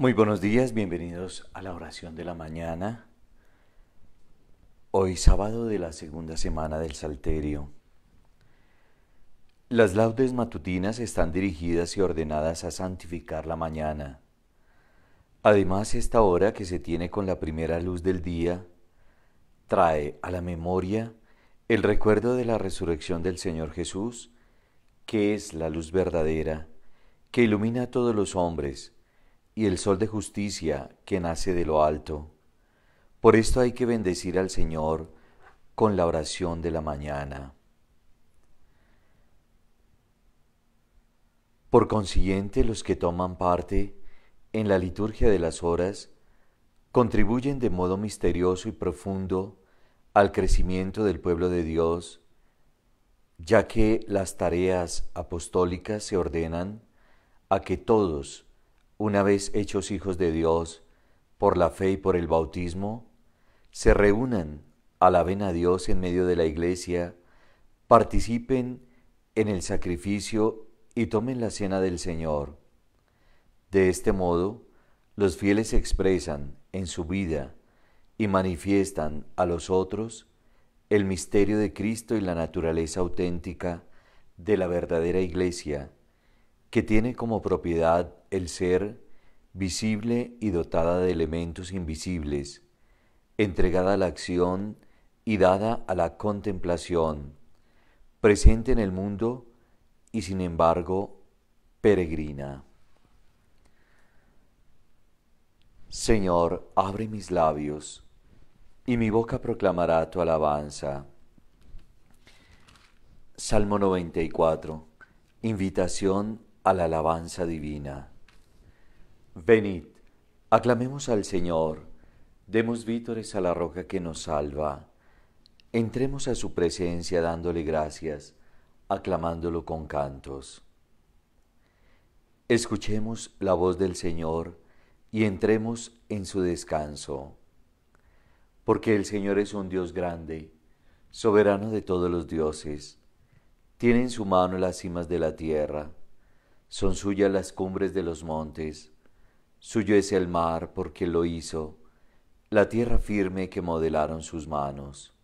Muy buenos días, bienvenidos a la oración de la mañana. Hoy sábado de la segunda semana del Salterio. Las laudes matutinas están dirigidas y ordenadas a santificar la mañana. Además, esta hora que se tiene con la primera luz del día trae a la memoria el recuerdo de la resurrección del Señor Jesús, que es la luz verdadera, que ilumina a todos los hombres, y el sol de justicia que nace de lo alto. Por esto hay que bendecir al Señor con la oración de la mañana. Por consiguiente, los que toman parte en la liturgia de las horas contribuyen de modo misterioso y profundo al crecimiento del pueblo de Dios, ya que las tareas apostólicas se ordenan a que todos una vez hechos hijos de Dios por la fe y por el bautismo, se reúnan, alaben a Dios en medio de la iglesia, participen en el sacrificio y tomen la cena del Señor. De este modo, los fieles expresan en su vida y manifiestan a los otros el misterio de Cristo y la naturaleza auténtica de la verdadera iglesia que tiene como propiedad el ser visible y dotada de elementos invisibles, entregada a la acción y dada a la contemplación, presente en el mundo y sin embargo peregrina. Señor, abre mis labios, y mi boca proclamará tu alabanza. Salmo 94. Invitación a la alabanza divina. Venid, aclamemos al Señor, demos vítores a la roca que nos salva, entremos a su presencia dándole gracias, aclamándolo con cantos. Escuchemos la voz del Señor y entremos en su descanso, porque el Señor es un Dios grande, soberano de todos los dioses, tiene en su mano las cimas de la tierra, son suyas las cumbres de los montes, suyo es el mar porque lo hizo, la tierra firme que modelaron sus manos.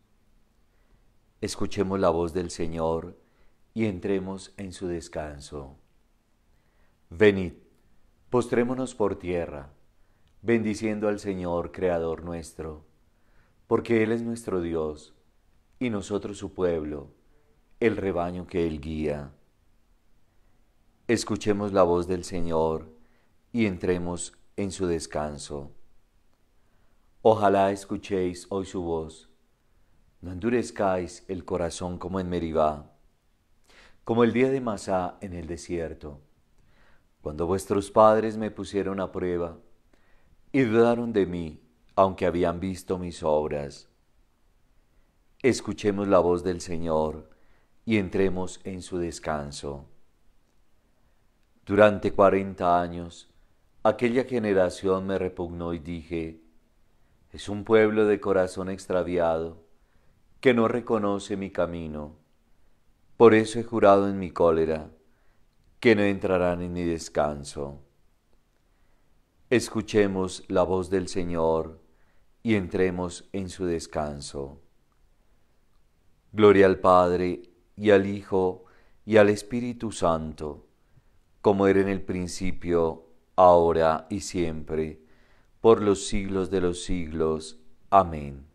Escuchemos la voz del Señor y entremos en su descanso. Venid, postrémonos por tierra, bendiciendo al Señor, Creador nuestro, porque Él es nuestro Dios y nosotros su pueblo, el rebaño que Él guía escuchemos la voz del Señor y entremos en su descanso. Ojalá escuchéis hoy su voz. No endurezcáis el corazón como en Meribá, como el día de Masá en el desierto, cuando vuestros padres me pusieron a prueba y dudaron de mí, aunque habían visto mis obras. Escuchemos la voz del Señor y entremos en su descanso. Durante cuarenta años, aquella generación me repugnó y dije, es un pueblo de corazón extraviado, que no reconoce mi camino. Por eso he jurado en mi cólera, que no entrarán en mi descanso. Escuchemos la voz del Señor y entremos en su descanso. Gloria al Padre y al Hijo y al Espíritu Santo como era en el principio, ahora y siempre, por los siglos de los siglos. Amén.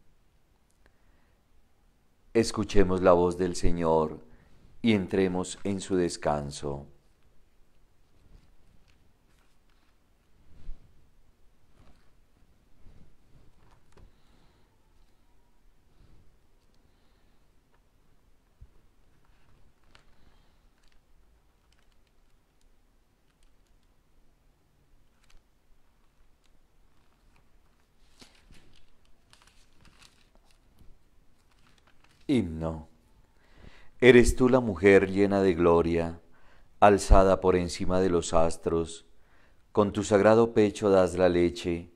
Escuchemos la voz del Señor y entremos en su descanso. Himno. Eres tú la mujer llena de gloria, alzada por encima de los astros, con tu sagrado pecho das la leche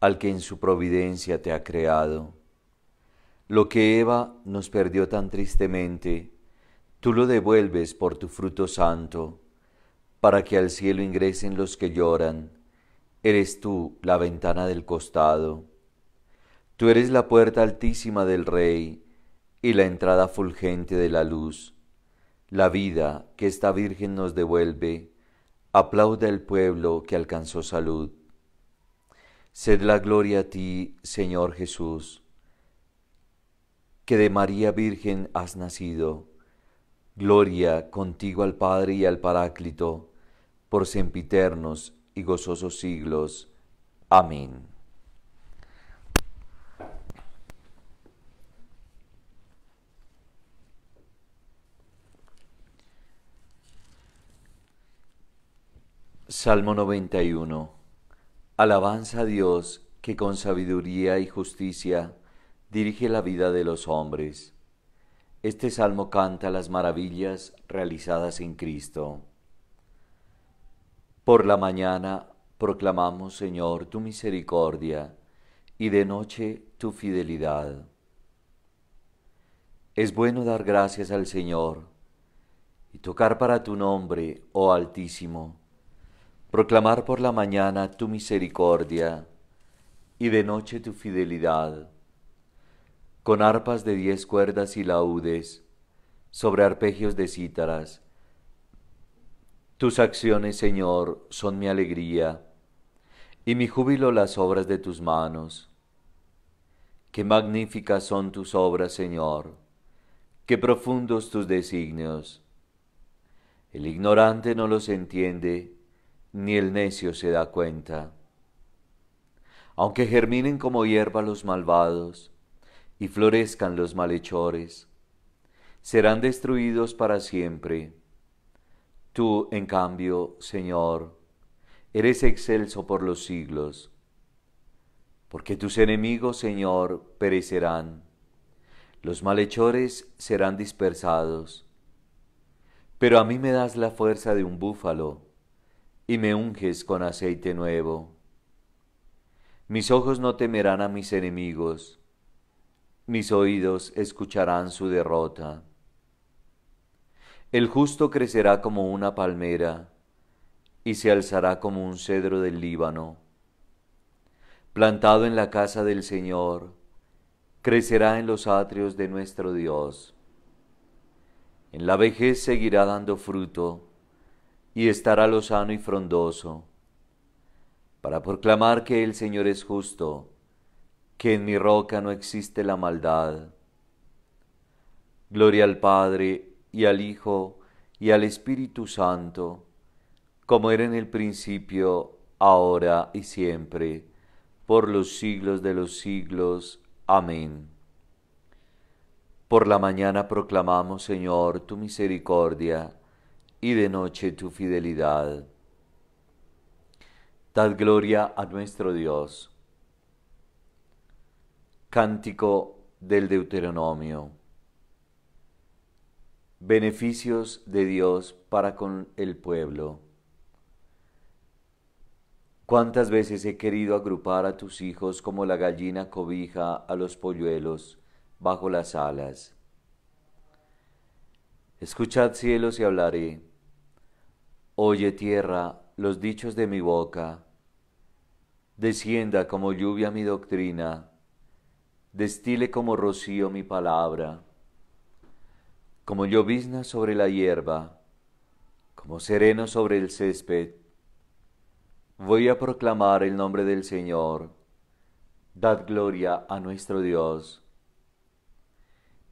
al que en su providencia te ha creado. Lo que Eva nos perdió tan tristemente, tú lo devuelves por tu fruto santo, para que al cielo ingresen los que lloran, eres tú la ventana del costado. Tú eres la puerta altísima del Rey, y la entrada fulgente de la luz, la vida que esta Virgen nos devuelve, aplauda el pueblo que alcanzó salud. Sed la gloria a ti, Señor Jesús, que de María Virgen has nacido. Gloria contigo al Padre y al Paráclito, por sempiternos y gozosos siglos. Amén. Salmo 91. Alabanza a Dios que con sabiduría y justicia dirige la vida de los hombres. Este salmo canta las maravillas realizadas en Cristo. Por la mañana proclamamos, Señor, tu misericordia, y de noche tu fidelidad. Es bueno dar gracias al Señor y tocar para tu nombre, oh Altísimo proclamar por la mañana tu misericordia y de noche tu fidelidad. Con arpas de diez cuerdas y laudes, sobre arpegios de cítaras. Tus acciones, Señor, son mi alegría, y mi júbilo las obras de tus manos. Qué magníficas son tus obras, Señor, qué profundos tus designios. El ignorante no los entiende, ni el necio se da cuenta. Aunque germinen como hierba los malvados y florezcan los malhechores, serán destruidos para siempre. Tú, en cambio, Señor, eres excelso por los siglos, porque tus enemigos, Señor, perecerán, los malhechores serán dispersados. Pero a mí me das la fuerza de un búfalo, y me unges con aceite nuevo. Mis ojos no temerán a mis enemigos, mis oídos escucharán su derrota. El justo crecerá como una palmera y se alzará como un cedro del Líbano. Plantado en la casa del Señor, crecerá en los atrios de nuestro Dios. En la vejez seguirá dando fruto y estará lo sano y frondoso, para proclamar que el Señor es justo, que en mi roca no existe la maldad. Gloria al Padre, y al Hijo, y al Espíritu Santo, como era en el principio, ahora y siempre, por los siglos de los siglos. Amén. Por la mañana proclamamos, Señor, tu misericordia y de noche tu fidelidad. Dad gloria a nuestro Dios. Cántico del Deuteronomio. Beneficios de Dios para con el pueblo. ¿Cuántas veces he querido agrupar a tus hijos como la gallina cobija a los polluelos bajo las alas? Escuchad cielos y hablaré Oye tierra los dichos de mi boca, descienda como lluvia mi doctrina, destile como rocío mi palabra, como llovizna sobre la hierba, como sereno sobre el césped. Voy a proclamar el nombre del Señor, dad gloria a nuestro Dios.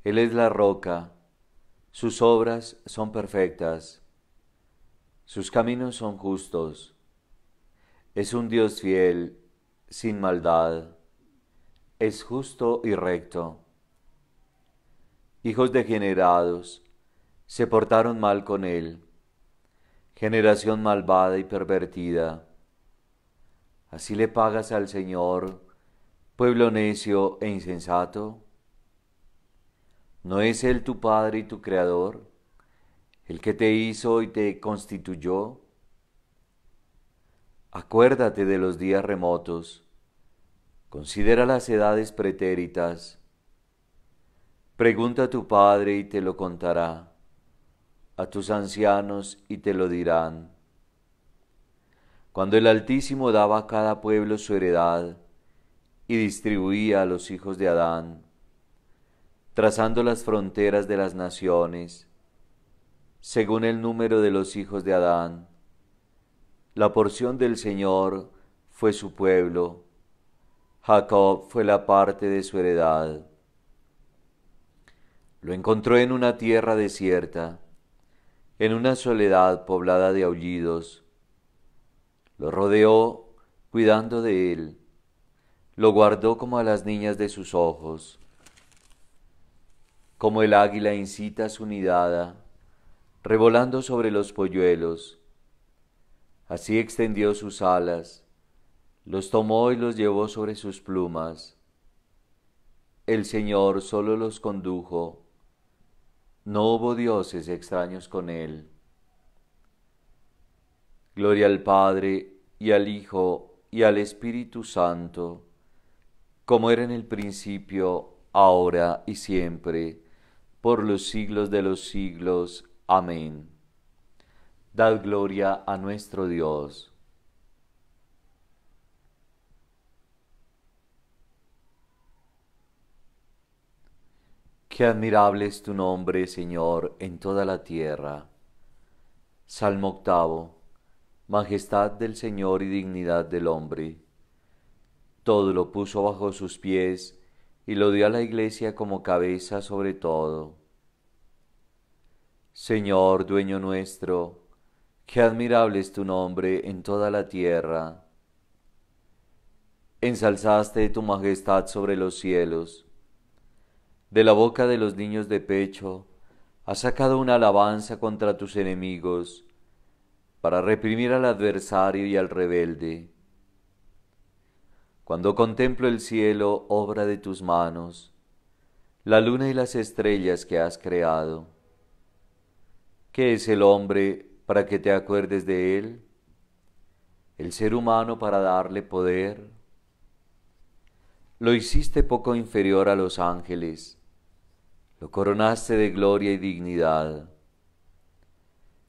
Él es la roca, sus obras son perfectas sus caminos son justos. Es un Dios fiel, sin maldad. Es justo y recto. Hijos degenerados, se portaron mal con él. Generación malvada y pervertida. Así le pagas al Señor, pueblo necio e insensato. ¿No es Él tu Padre y tu Creador? el que te hizo y te constituyó. Acuérdate de los días remotos, considera las edades pretéritas, pregunta a tu Padre y te lo contará, a tus ancianos y te lo dirán. Cuando el Altísimo daba a cada pueblo su heredad y distribuía a los hijos de Adán, trazando las fronteras de las naciones, según el número de los hijos de Adán. La porción del Señor fue su pueblo, Jacob fue la parte de su heredad. Lo encontró en una tierra desierta, en una soledad poblada de aullidos. Lo rodeó cuidando de él, lo guardó como a las niñas de sus ojos, como el águila incita a su nidada revolando sobre los polluelos. Así extendió sus alas, los tomó y los llevó sobre sus plumas. El Señor solo los condujo, no hubo dioses extraños con él. Gloria al Padre, y al Hijo, y al Espíritu Santo, como era en el principio, ahora y siempre, por los siglos de los siglos. Amén. Dad gloria a nuestro Dios. Qué admirable es tu nombre, Señor, en toda la tierra. Salmo octavo. Majestad del Señor y dignidad del hombre. Todo lo puso bajo sus pies y lo dio a la iglesia como cabeza sobre todo Señor, dueño nuestro, qué admirable es tu nombre en toda la tierra. Ensalzaste tu majestad sobre los cielos. De la boca de los niños de pecho has sacado una alabanza contra tus enemigos para reprimir al adversario y al rebelde. Cuando contemplo el cielo, obra de tus manos, la luna y las estrellas que has creado, ¿Qué es el hombre para que te acuerdes de él? ¿El ser humano para darle poder? Lo hiciste poco inferior a los ángeles, lo coronaste de gloria y dignidad,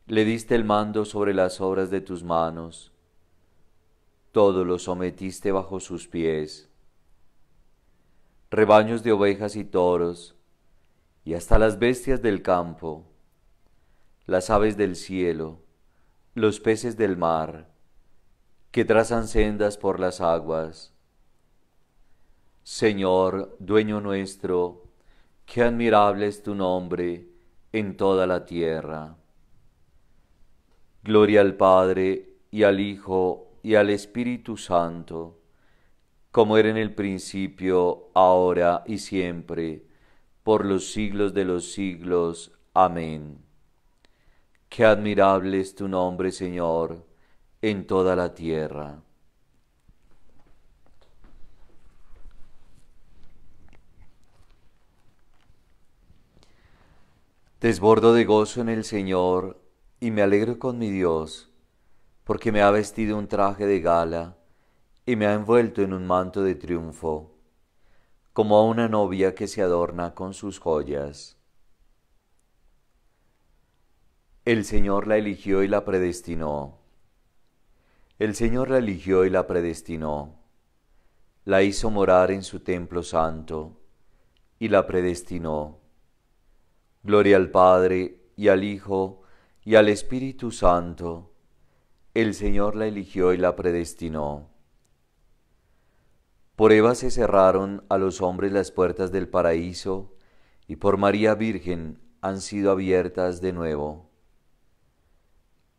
le diste el mando sobre las obras de tus manos, todo lo sometiste bajo sus pies, rebaños de ovejas y toros, y hasta las bestias del campo las aves del cielo, los peces del mar, que trazan sendas por las aguas. Señor, dueño nuestro, qué admirable es tu nombre en toda la tierra. Gloria al Padre y al Hijo y al Espíritu Santo, como era en el principio, ahora y siempre, por los siglos de los siglos. Amén. Qué admirable es tu nombre, Señor, en toda la tierra. Desbordo de gozo en el Señor y me alegro con mi Dios, porque me ha vestido un traje de gala y me ha envuelto en un manto de triunfo, como a una novia que se adorna con sus joyas. El Señor la eligió y la predestinó. El Señor la eligió y la predestinó. La hizo morar en su templo santo y la predestinó. Gloria al Padre y al Hijo y al Espíritu Santo. El Señor la eligió y la predestinó. Por Eva se cerraron a los hombres las puertas del paraíso y por María Virgen han sido abiertas de nuevo.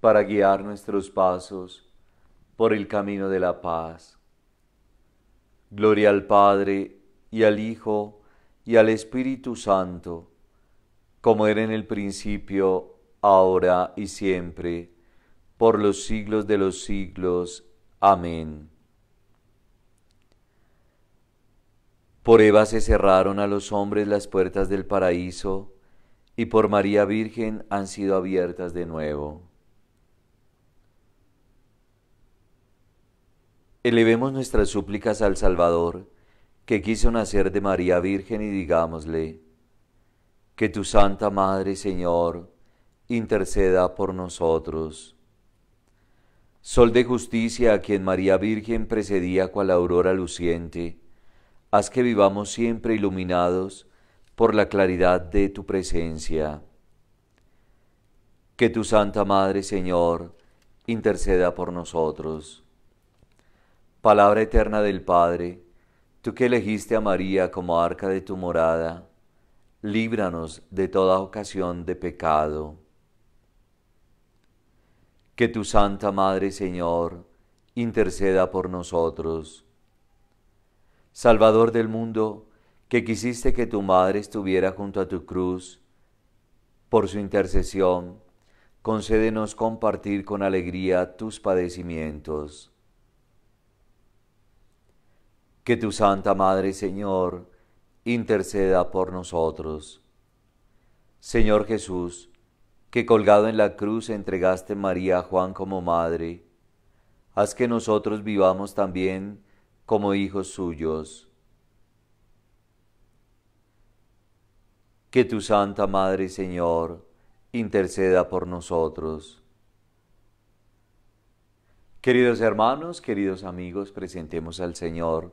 para guiar nuestros pasos por el camino de la paz. Gloria al Padre y al Hijo y al Espíritu Santo, como era en el principio, ahora y siempre, por los siglos de los siglos. Amén. Por Eva se cerraron a los hombres las puertas del paraíso, y por María Virgen han sido abiertas de nuevo. Elevemos nuestras súplicas al Salvador, que quiso nacer de María Virgen, y digámosle, que tu Santa Madre, Señor, interceda por nosotros. Sol de justicia, a quien María Virgen precedía cual aurora luciente, haz que vivamos siempre iluminados por la claridad de tu presencia. Que tu Santa Madre, Señor, interceda por nosotros. Palabra eterna del Padre, tú que elegiste a María como arca de tu morada, líbranos de toda ocasión de pecado. Que tu Santa Madre, Señor, interceda por nosotros. Salvador del mundo, que quisiste que tu Madre estuviera junto a tu cruz, por su intercesión, concédenos compartir con alegría tus padecimientos que tu Santa Madre, Señor, interceda por nosotros. Señor Jesús, que colgado en la cruz entregaste María a Juan como madre, haz que nosotros vivamos también como hijos suyos. Que tu Santa Madre, Señor, interceda por nosotros. Queridos hermanos, queridos amigos, presentemos al Señor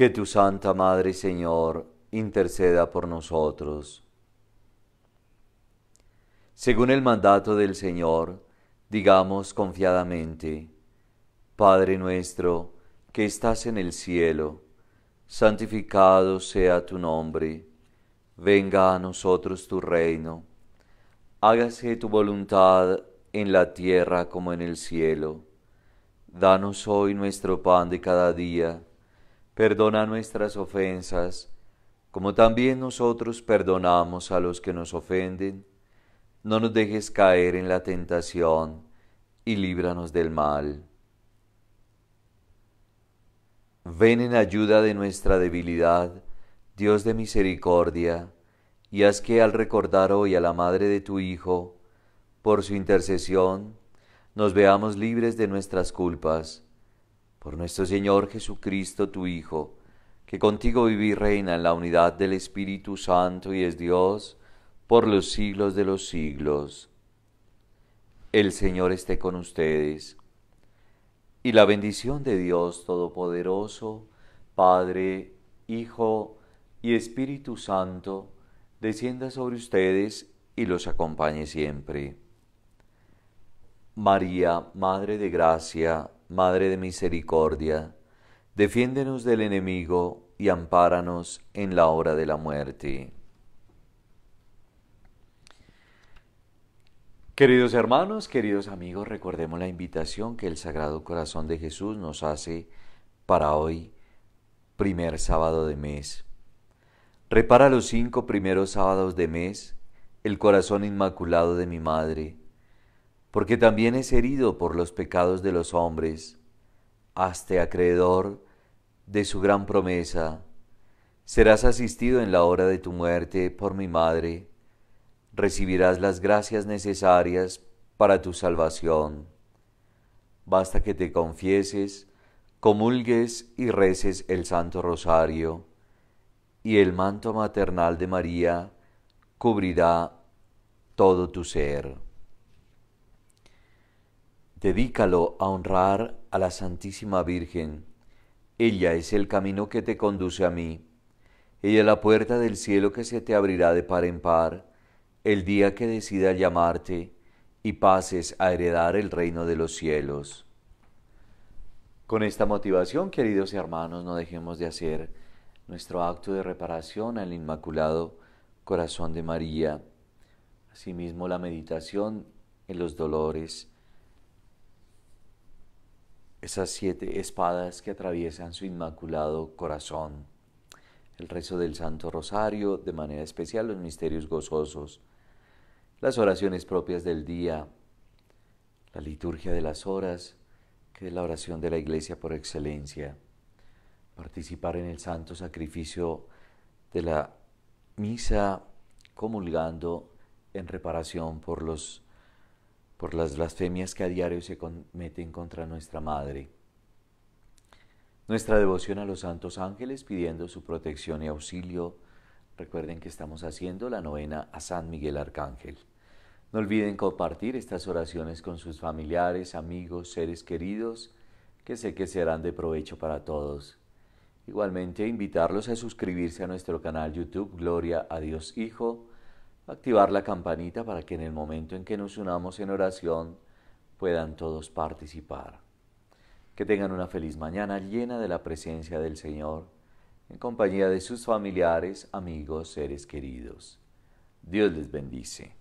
Que tu Santa Madre, Señor, interceda por nosotros. Según el mandato del Señor, digamos confiadamente, Padre nuestro, que estás en el cielo, santificado sea tu nombre, venga a nosotros tu reino, hágase tu voluntad en la tierra como en el cielo. Danos hoy nuestro pan de cada día Perdona nuestras ofensas, como también nosotros perdonamos a los que nos ofenden. No nos dejes caer en la tentación, y líbranos del mal. Ven en ayuda de nuestra debilidad, Dios de misericordia, y haz que al recordar hoy a la Madre de tu Hijo, por su intercesión, nos veamos libres de nuestras culpas por nuestro Señor Jesucristo, tu Hijo, que contigo vive y reina en la unidad del Espíritu Santo y es Dios, por los siglos de los siglos. El Señor esté con ustedes. Y la bendición de Dios Todopoderoso, Padre, Hijo y Espíritu Santo, descienda sobre ustedes y los acompañe siempre. María, Madre de Gracia, Madre de Misericordia, defiéndenos del enemigo y ampáranos en la hora de la muerte. Queridos hermanos, queridos amigos, recordemos la invitación que el Sagrado Corazón de Jesús nos hace para hoy, primer sábado de mes. Repara los cinco primeros sábados de mes el corazón inmaculado de mi Madre porque también es herido por los pecados de los hombres. Hazte acreedor de su gran promesa. Serás asistido en la hora de tu muerte por mi madre. Recibirás las gracias necesarias para tu salvación. Basta que te confieses, comulgues y reces el Santo Rosario, y el manto maternal de María cubrirá todo tu ser. Dedícalo a honrar a la Santísima Virgen. Ella es el camino que te conduce a mí. Ella es la puerta del cielo que se te abrirá de par en par el día que decida llamarte y pases a heredar el reino de los cielos. Con esta motivación, queridos hermanos, no dejemos de hacer nuestro acto de reparación al Inmaculado Corazón de María. Asimismo, la meditación en los dolores esas siete espadas que atraviesan su inmaculado corazón, el rezo del Santo Rosario, de manera especial los misterios gozosos, las oraciones propias del día, la liturgia de las horas, que es la oración de la Iglesia por excelencia, participar en el santo sacrificio de la misa comulgando en reparación por los por las blasfemias que a diario se cometen contra nuestra Madre. Nuestra devoción a los santos ángeles pidiendo su protección y auxilio. Recuerden que estamos haciendo la novena a San Miguel Arcángel. No olviden compartir estas oraciones con sus familiares, amigos, seres queridos, que sé que serán de provecho para todos. Igualmente, invitarlos a suscribirse a nuestro canal YouTube Gloria a Dios Hijo activar la campanita para que en el momento en que nos unamos en oración puedan todos participar. Que tengan una feliz mañana llena de la presencia del Señor, en compañía de sus familiares, amigos, seres queridos. Dios les bendice.